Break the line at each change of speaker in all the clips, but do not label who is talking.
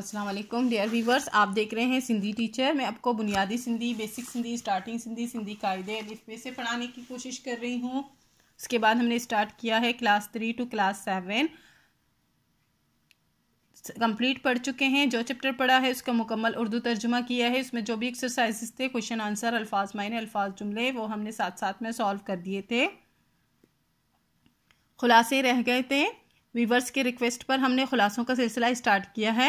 अस्सलाम वालेकुम dear viewers आप देख रहे हैं सिंधी टीचर मैं आपको बुनियादी सिंधी बेसिक सिंधी स्टार्टिंग सिंधी सिंधी कायदे अलिफ से पढ़ाने की कोशिश कर रही हूँ उसके बाद हमने स्टार्ट किया है class three to class seven complete पढ़ चुके हैं जो चैप्टर पढ़ा है उसका मुकम्मल उर्दू तर्जुमा किया है उसमें जो भी एक्सरसाइजेस थे क्वेश्चन आंसर अल्फाज मायने अल्फाज जुमले वो हमने साथ साथ में सॉल्व कर दिए थे खुलासे रह गए थे वीवर्स के रिक्वेस्ट पर हमने खुलासों का सिलसिला स्टार्ट किया है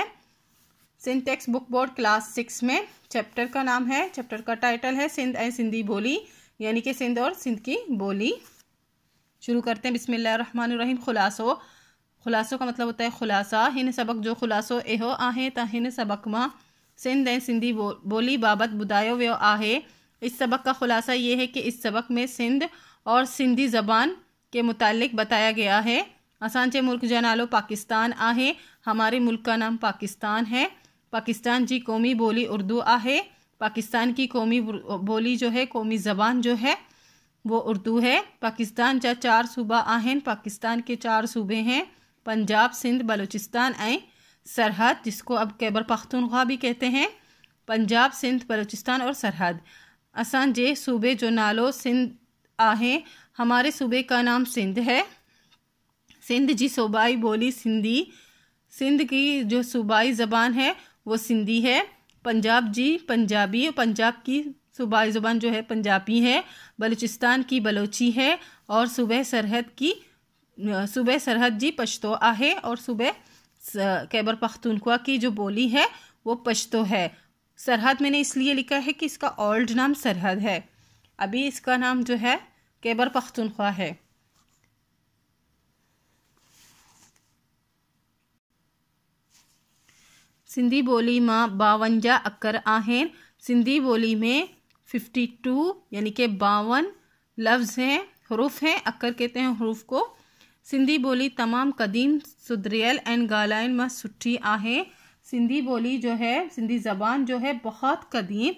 सिंटेक्स बुक बोर्ड क्लास सिक्स में चैप्टर का नाम है चैप्टर का टाइटल है सिंध एंड सिंधी बोली यानी कि सिंध और सिंध की बोली शुरू करते हैं बिसमीम खुलासो खुलासो का मतलब होता है खुलासा हिन सबक जो खुलासो एहो आहे त सबक माँ सिंध एंड सिंधी बो, बोली बाबत बुदायो व्यो आहे इस सबक का खुलासा ये है कि इस सबक में सिंध और सिंधी ज़बान के मुतालिक बताया गया है असांचे मुल्क जनालो पाकिस्तान आहे हमारे मुल्क का नाम पाकिस्तान है पाकिस्तान जी कौमी बोली उर्दू आहे पाकिस्तान की कौमी बोली जो है कौमी ज़बान जो है वो उर्दू है पाकिस्तान जा चार सूबा आहिनि पाकिस्तान के चार सूबे हैं पंजाब सिंध बलूचिस्तान ए सरहद जिसको अब कैबर पख्तूनख्वा भी कहते हैं पंजाब सिंध बलूचिस्तान और सरहद जे सूबे जो नालो सिंध आहे हमारे सूबे का नाम सिंध है सिंध जी सूबाई बोली सिंधी सिंध की जो सूबाई ज़बान है वो सिंधी है पंजाब जी पंजाबी और पंजाब की सूबाई ज़ुबान जो है पंजाबी है बलूचिस्तान की बलोची है और सूबह सरहद की सूबह सरहद जी पश्तो है और सूबह कैबर पख्तूनख्वा की जो बोली है वो पश्तो है सरहद मैंने इसलिए लिखा है कि इसका ओल्ड नाम सरहद है अभी इसका नाम जो है कैबर पख्तूनख्वा है सिंधी बोली मां बावंजा अक्कर आहें सिंधी बोली में फिफ्टी टू यानी कि बावन लफ्ज़ हैं हरूफ हैं अक्कर कहते हैं हरूफ को सिंधी बोली तमाम क़दीम सुधरियल एंड गालाइन में सुठी आहे सिंधी बोली जो है सिंधी ज़बान जो है बहुत कदीम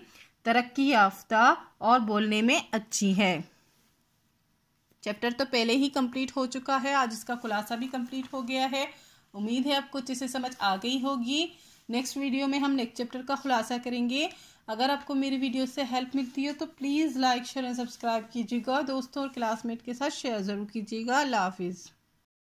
तरक्की याफ्ता और बोलने में अच्छी है चैप्टर तो पहले ही कंप्लीट हो चुका है आज इसका खुलासा भी कंप्लीट हो गया है उम्मीद है अब कुछ इसे समझ आ गई होगी नेक्स्ट वीडियो में हम नेक्स्ट चैप्टर का खुलासा करेंगे अगर आपको मेरी वीडियो से हेल्प मिलती है तो please like share and subscribe कीजिएगा दोस्तों और क्लासमेट के साथ शेयर ज़रूर कीजिएगा अल्लाह हाफिज़